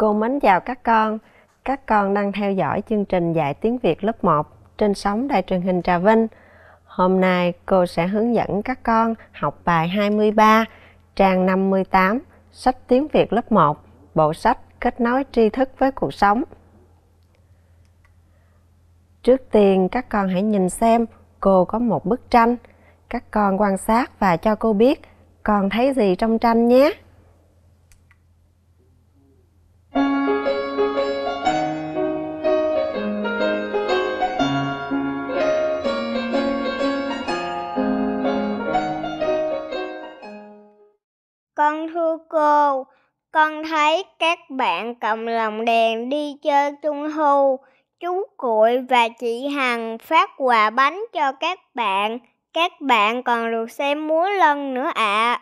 Cô mến chào các con. Các con đang theo dõi chương trình dạy tiếng Việt lớp 1 trên sóng đài truyền hình Trà Vinh. Hôm nay cô sẽ hướng dẫn các con học bài 23, trang 58, sách tiếng Việt lớp 1, bộ sách kết nối tri thức với cuộc sống. Trước tiên các con hãy nhìn xem cô có một bức tranh. Các con quan sát và cho cô biết con thấy gì trong tranh nhé. Con thưa cô, con thấy các bạn cầm lồng đèn đi chơi trung thu. Chú Cụi và chị Hằng phát quà bánh cho các bạn. Các bạn còn được xem múa lân nữa ạ. À.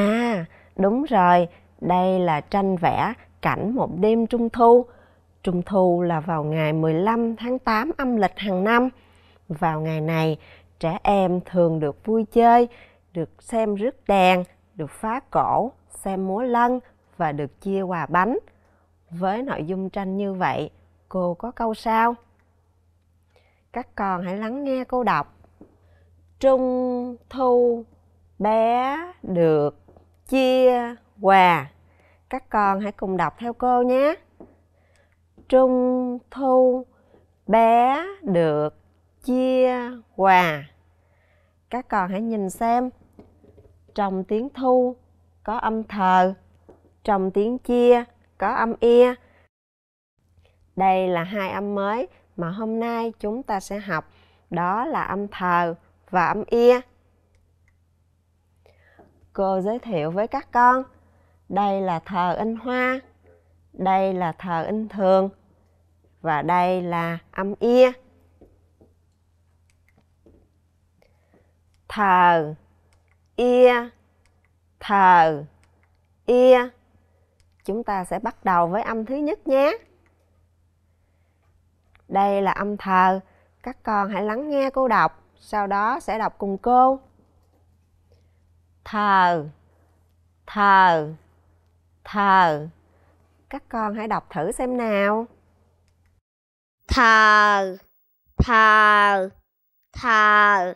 à, đúng rồi. Đây là tranh vẽ cảnh một đêm trung thu. Trung thu là vào ngày 15 tháng 8 âm lịch hàng năm. Vào ngày này, trẻ em thường được vui chơi, được xem rước đèn, được phá cổ, xem múa lân và được chia quà bánh. Với nội dung tranh như vậy, cô có câu sao? Các con hãy lắng nghe cô đọc. Trung thu bé được chia quà. Các con hãy cùng đọc theo cô nhé. Trung thu bé được chia quà. Các con hãy nhìn xem trầm tiếng thu có âm thờ, trầm tiếng chia có âm ia. Đây là hai âm mới mà hôm nay chúng ta sẽ học, đó là âm thờ và âm ia. Cô giới thiệu với các con, đây là thờ in hoa, đây là thờ in thường và đây là âm ia. Thờ ear thờ ear chúng ta sẽ bắt đầu với âm thứ nhất nhé đây là âm thờ các con hãy lắng nghe cô đọc sau đó sẽ đọc cùng cô thờ thờ thờ các con hãy đọc thử xem nào thờ thờ thờ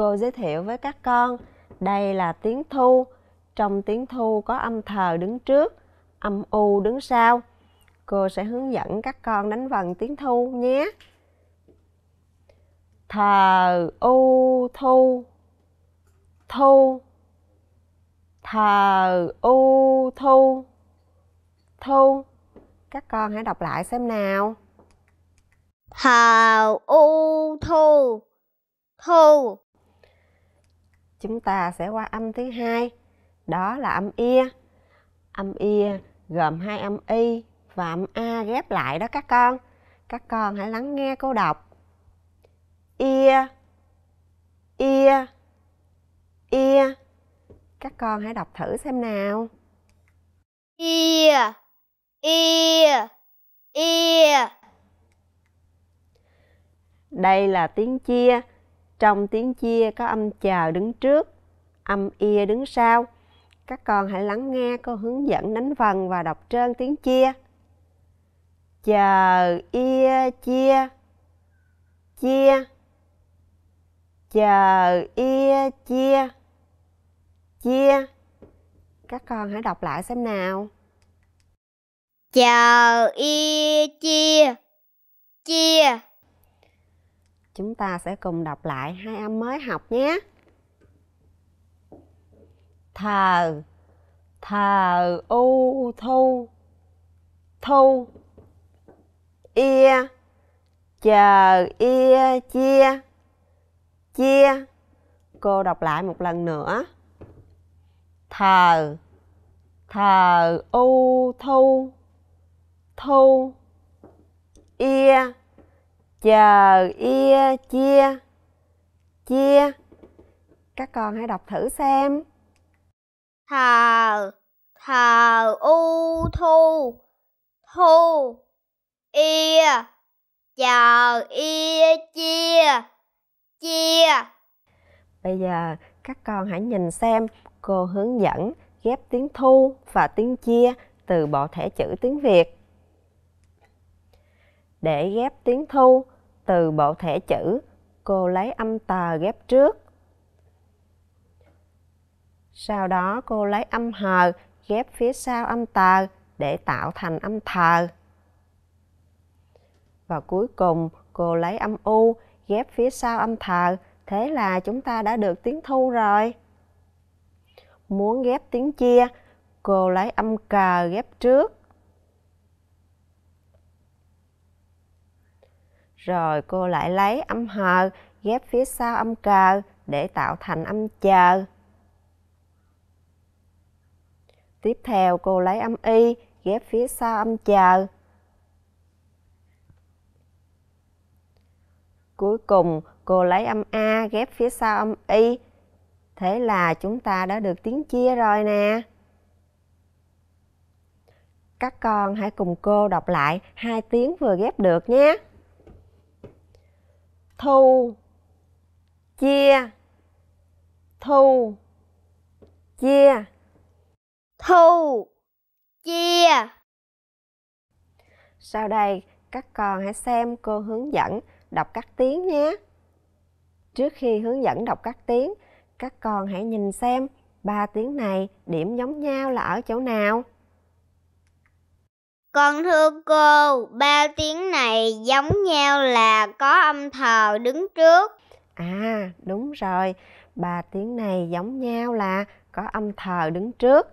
cô giới thiệu với các con đây là tiếng thu trong tiếng thu có âm thờ đứng trước âm u đứng sau cô sẽ hướng dẫn các con đánh vần tiếng thu nhé thờ u thu thu thờ u thu thu các con hãy đọc lại xem nào thờ u thu thu chúng ta sẽ qua âm thứ hai đó là âm ia âm ia gồm hai âm y và âm a ghép lại đó các con các con hãy lắng nghe cô đọc ia ia ia các con hãy đọc thử xem nào ia ia ia đây là tiếng chia trong tiếng chia có âm chờ đứng trước, âm ia đứng sau. Các con hãy lắng nghe cô hướng dẫn đánh vần và đọc trơn tiếng chia. Chờ ia chia chia chờ ia chia chia các con hãy đọc lại xem nào chờ ia chia chia Chúng ta sẽ cùng đọc lại hai âm mới học nhé. Thờ, thờ u thu, thu, ia, chờ ia chia, chia. Cô đọc lại một lần nữa. Thờ, thờ u thu, thu, ia, chờ ia chia chia các con hãy đọc thử xem thờ thờ u thu thu ia chờ ia chia chia bây giờ các con hãy nhìn xem cô hướng dẫn ghép tiếng thu và tiếng chia từ bộ thẻ chữ tiếng việt để ghép tiếng thu từ bộ thẻ chữ cô lấy âm tờ ghép trước sau đó cô lấy âm hờ ghép phía sau âm tờ để tạo thành âm thờ và cuối cùng cô lấy âm u ghép phía sau âm thờ thế là chúng ta đã được tiếng thu rồi muốn ghép tiếng chia cô lấy âm cờ ghép trước rồi cô lại lấy âm hờ ghép phía sau âm cờ để tạo thành âm chờ. Tiếp theo cô lấy âm y ghép phía sau âm chờ. Cuối cùng cô lấy âm a ghép phía sau âm y. Thế là chúng ta đã được tiếng chia rồi nè. Các con hãy cùng cô đọc lại hai tiếng vừa ghép được nhé thu chia thu chia thu chia sau đây các con hãy xem cô hướng dẫn đọc các tiếng nhé trước khi hướng dẫn đọc các tiếng các con hãy nhìn xem ba tiếng này điểm giống nhau là ở chỗ nào con thưa cô, ba tiếng này giống nhau là có âm thờ đứng trước. À, đúng rồi. Ba tiếng này giống nhau là có âm thờ đứng trước.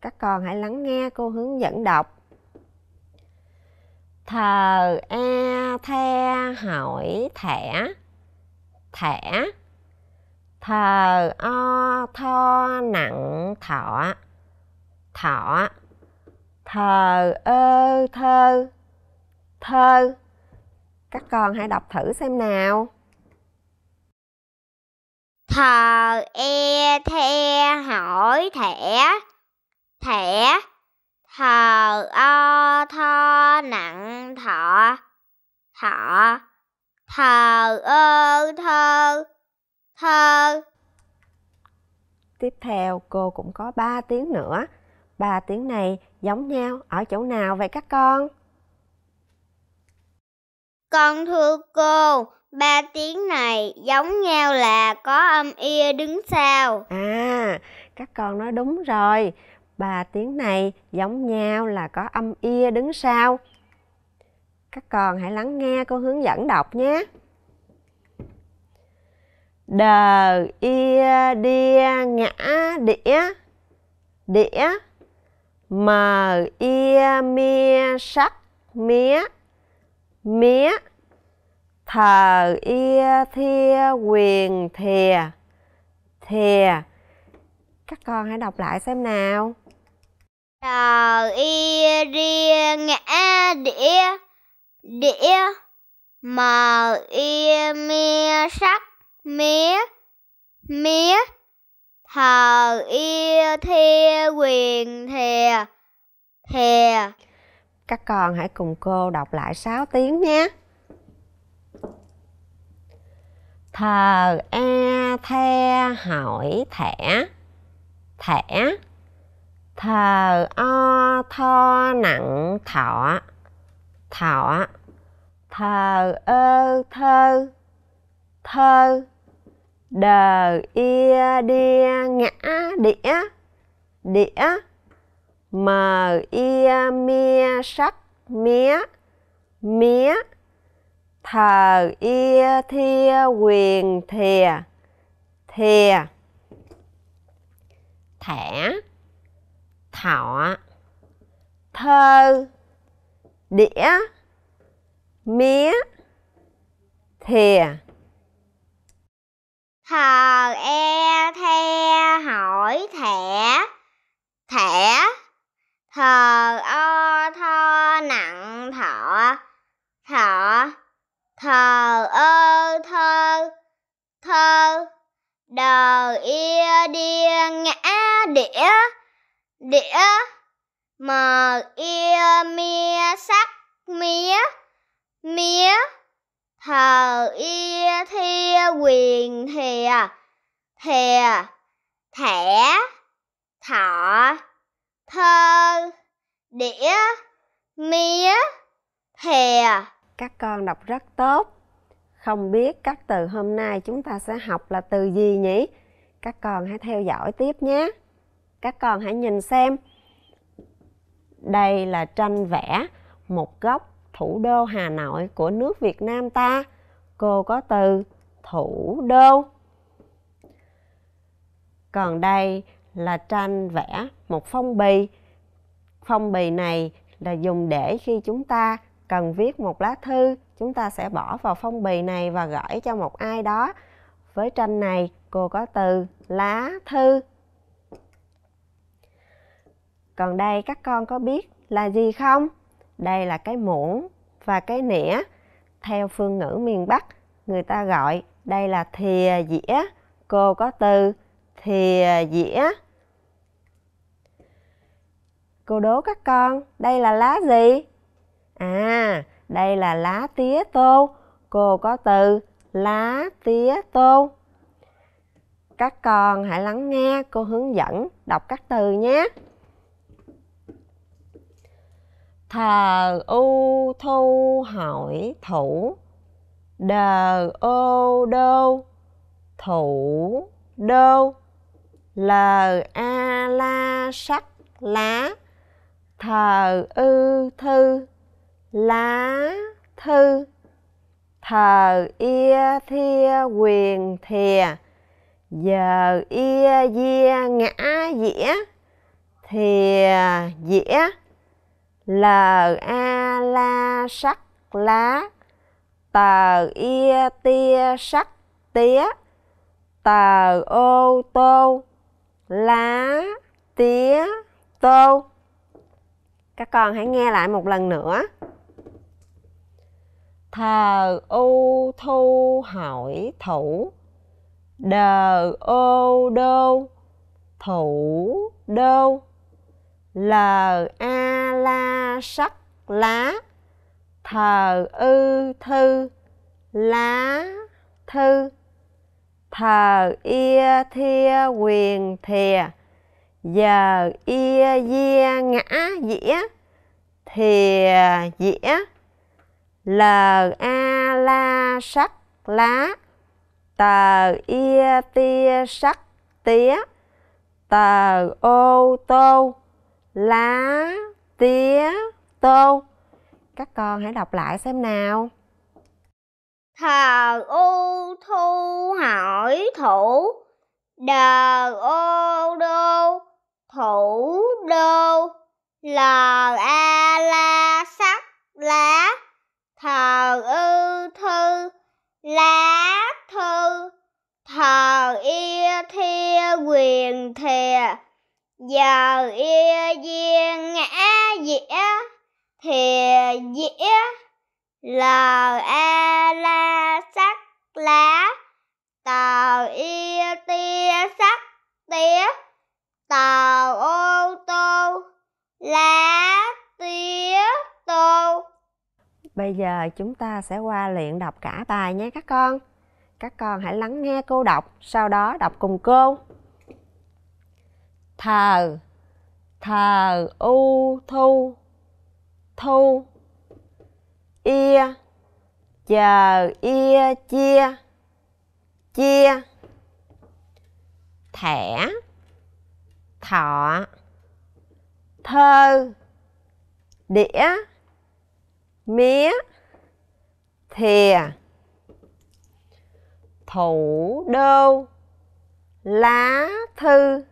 Các con hãy lắng nghe cô hướng dẫn đọc. Thờ e the hỏi thẻ thẻ thờ o tho nặng thọ thọ thờ ơ thơ thơ các con hãy đọc thử xem nào thờ e the hỏi thẻ thẻ thờ o tho nặng thọ thọ thờ ơ thơ thơ tiếp theo cô cũng có ba tiếng nữa ba tiếng này giống nhau ở chỗ nào vậy các con? Con thưa cô, ba tiếng này giống nhau là có âm ia đứng sau. À, các con nói đúng rồi. Ba tiếng này giống nhau là có âm ia đứng sau. Các con hãy lắng nghe cô hướng dẫn đọc nhé. Đờ, ia, đia, ngã, đĩa, đĩa, mờ e mia sắc mía mía thờ e thia quyền thìa thìa các con hãy đọc lại xem nào thờ e ri ngã đĩa đĩa mờ e mia sắc mía mía thờ yêu thia quyền thề thề các con hãy cùng cô đọc lại 6 tiếng nhé thờ e the hỏi thẻ thẻ thờ o tho nặng thọ thọ thờ ơ thơ thơ đờ ia đi ngã đĩa đĩa mờ ia mia sắc mía mía thờ ia thi quyền thìa thìa thẻ thọ thơ đĩa mía thìa thờ e the hỏi thẻ thẻ thờ o tho nặng thọ thọ thờ ơ thơ thơ đờ ia đia ngã đĩa đĩa mờ ia mia sắc mía mía thờ y thi quyền thìa thìa thẻ thọ thơ đĩa mía thìa các con đọc rất tốt không biết các từ hôm nay chúng ta sẽ học là từ gì nhỉ các con hãy theo dõi tiếp nhé các con hãy nhìn xem đây là tranh vẽ một góc thủ đô Hà Nội của nước Việt Nam ta. Cô có từ thủ đô. Còn đây là tranh vẽ một phong bì. Phong bì này là dùng để khi chúng ta cần viết một lá thư, chúng ta sẽ bỏ vào phong bì này và gửi cho một ai đó. Với tranh này, cô có từ lá thư. Còn đây các con có biết là gì không? đây là cái muỗng và cái nĩa theo phương ngữ miền bắc người ta gọi đây là thìa dĩa cô có từ thìa dĩa cô đố các con đây là lá gì à đây là lá tía tô cô có từ lá tía tô các con hãy lắng nghe cô hướng dẫn đọc các từ nhé thờ u thu hỏi thủ đờ ô đô thủ đô lờ a la sắc lá thờ ư thư lá thư thờ yê thia quyền thìa giờ yê dia ngã dĩa thìa dĩa l a la sắc lá tờ ia tia sắc tía tờ ô tô lá tía tô các con hãy nghe lại một lần nữa thờ u thu hỏi thủ đờ ô đô thủ đô l a sắc lá thờ ư thư lá thư thờ ia thia quyền thìa giờ ia dia ngã dĩa thìa dĩa l a la sắc lá tờ ia tia sắc tía tờ ô tô lá tía, tô. Các con hãy đọc lại xem nào. Thờ ô thu hỏi thủ, đờ ô đô, thủ đô, lờ a la sắc lá, thờ ư thư, lá thư, thờ y thia quyền thìa, giờ y duyên ngã dĩa thì dĩa lờ a e la sắc lá tàu y tia sắc tía tàu ô tô lá tía tô bây giờ chúng ta sẽ qua luyện đọc cả bài nhé các con các con hãy lắng nghe cô đọc sau đó đọc cùng cô thờ thờ u thu thu ia chờ ia chia chia thẻ thọ thơ đĩa mía thìa thủ đô lá thư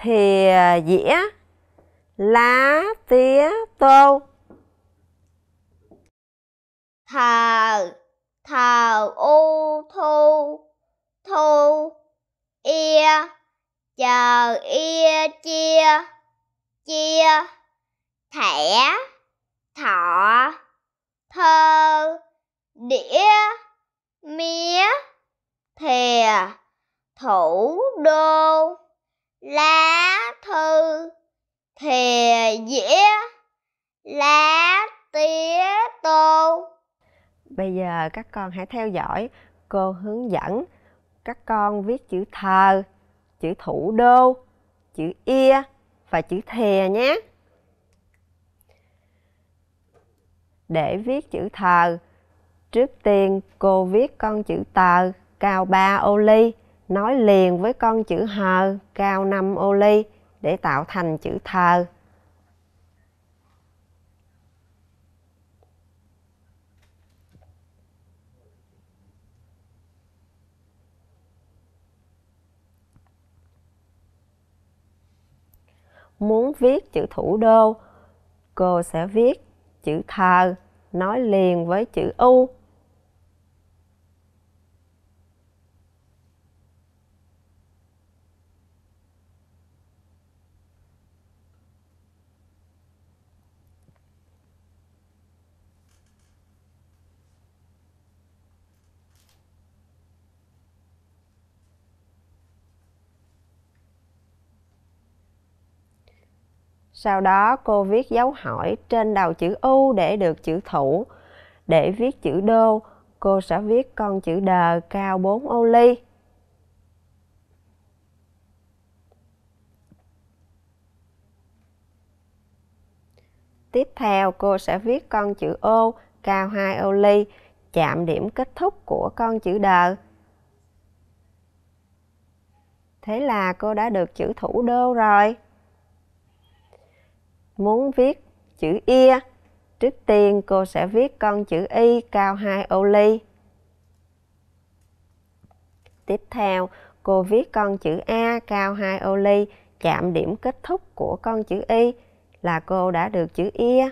thìa à, dĩa lá tía tô thờ thờ u thu thu e chờ e chia chia thẻ thọ thơ đĩa mía thìa thủ đô lá thư thìa dĩa lá tía tô bây giờ các con hãy theo dõi cô hướng dẫn các con viết chữ thờ chữ thủ đô chữ ia và chữ thề nhé để viết chữ thờ trước tiên cô viết con chữ tờ cao ba ô ly nói liền với con chữ hờ cao 5 ô ly để tạo thành chữ thờ. Muốn viết chữ thủ đô, cô sẽ viết chữ thờ nói liền với chữ U Sau đó cô viết dấu hỏi trên đầu chữ U để được chữ thủ. Để viết chữ đô, cô sẽ viết con chữ đờ cao 4 ô ly. Tiếp theo cô sẽ viết con chữ ô cao 2 ô ly, chạm điểm kết thúc của con chữ đờ. Thế là cô đã được chữ thủ đô rồi muốn viết chữ ia, trước tiên cô sẽ viết con chữ y cao 2 ô ly. Tiếp theo, cô viết con chữ A cao 2 ô ly chạm điểm kết thúc của con chữ y là cô đã được chữ ia.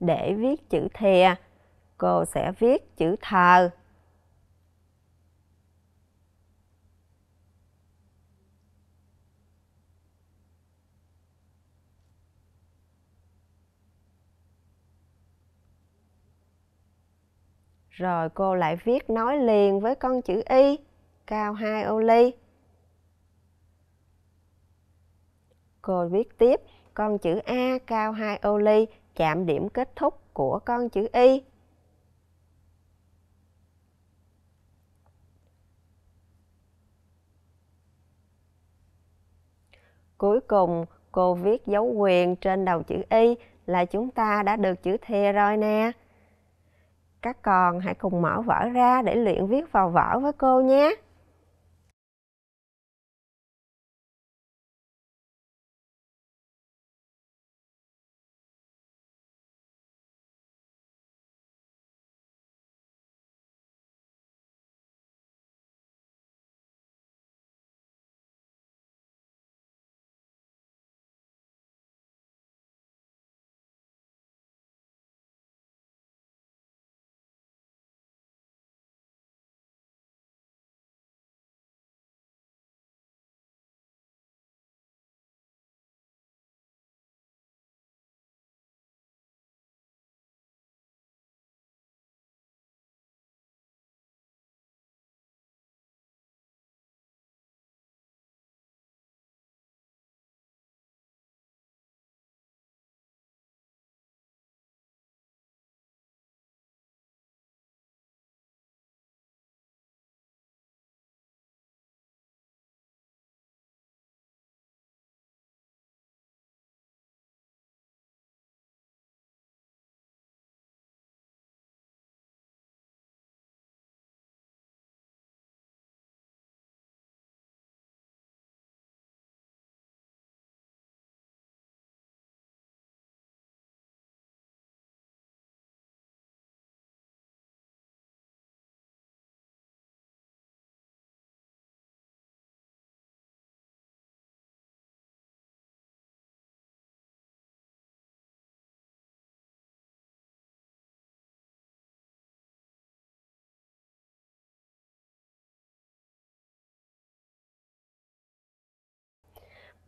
Để viết chữ thìa, cô sẽ viết chữ thờ Rồi cô lại viết nói liền với con chữ Y, cao hai ô ly. Cô viết tiếp, con chữ A cao hai ô ly chạm điểm kết thúc của con chữ Y. Cuối cùng, cô viết dấu quyền trên đầu chữ Y là chúng ta đã được chữ thề rồi nè các con hãy cùng mở vở ra để luyện viết vào vở với cô nhé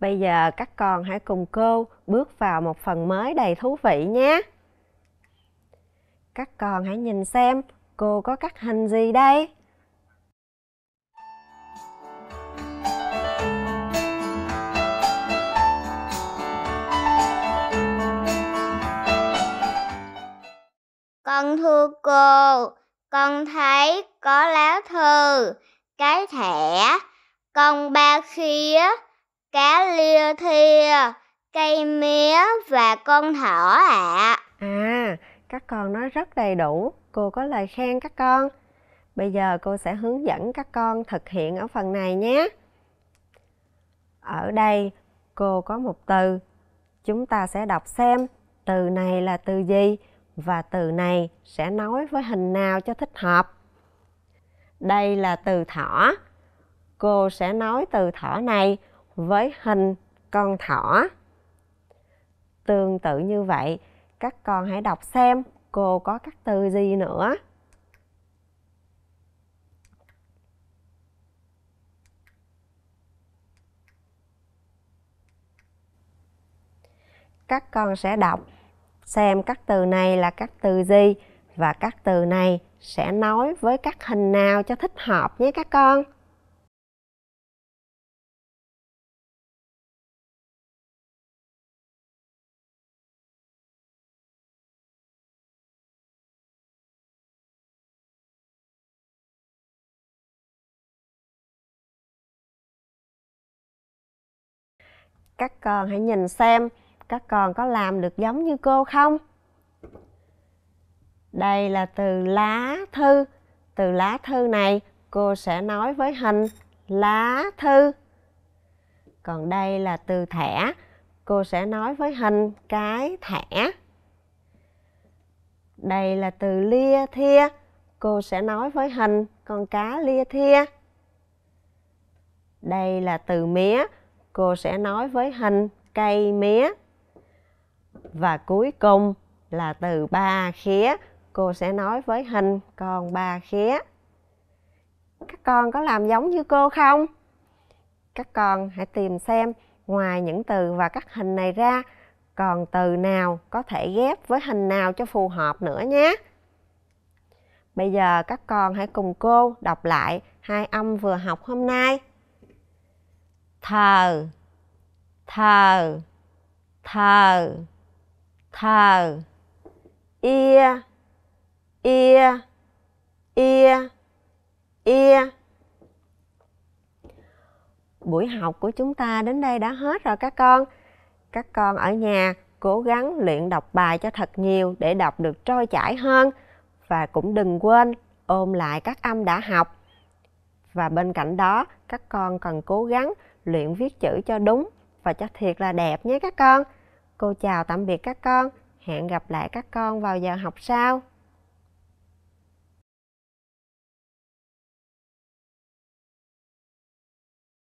Bây giờ các con hãy cùng cô bước vào một phần mới đầy thú vị nhé. Các con hãy nhìn xem cô có cắt hình gì đây? Con thưa cô, con thấy có lá thư, cái thẻ, con ba khía, cá lia thia, cây mía và con thỏ ạ. À. à, các con nói rất đầy đủ, cô có lời khen các con. Bây giờ cô sẽ hướng dẫn các con thực hiện ở phần này nhé. Ở đây cô có một từ, chúng ta sẽ đọc xem từ này là từ gì và từ này sẽ nói với hình nào cho thích hợp. Đây là từ thỏ. Cô sẽ nói từ thỏ này với hình con thỏ. Tương tự như vậy, các con hãy đọc xem cô có các từ gì nữa. Các con sẽ đọc xem các từ này là các từ gì và các từ này sẽ nói với các hình nào cho thích hợp nhé các con. các con hãy nhìn xem các con có làm được giống như cô không đây là từ lá thư từ lá thư này cô sẽ nói với hình lá thư còn đây là từ thẻ cô sẽ nói với hình cái thẻ đây là từ lia thia cô sẽ nói với hình con cá lia thia đây là từ mía cô sẽ nói với hình cây mía. Và cuối cùng là từ ba khía, cô sẽ nói với hình còn ba khía. Các con có làm giống như cô không? Các con hãy tìm xem ngoài những từ và các hình này ra còn từ nào có thể ghép với hình nào cho phù hợp nữa nhé. Bây giờ các con hãy cùng cô đọc lại hai âm vừa học hôm nay thờ thờ thờ thờ ia ia ia ia buổi học của chúng ta đến đây đã hết rồi các con các con ở nhà cố gắng luyện đọc bài cho thật nhiều để đọc được trôi chảy hơn và cũng đừng quên ôm lại các âm đã học và bên cạnh đó các con cần cố gắng luyện viết chữ cho đúng và cho thiệt là đẹp nhé các con. Cô chào tạm biệt các con, hẹn gặp lại các con vào giờ học sau.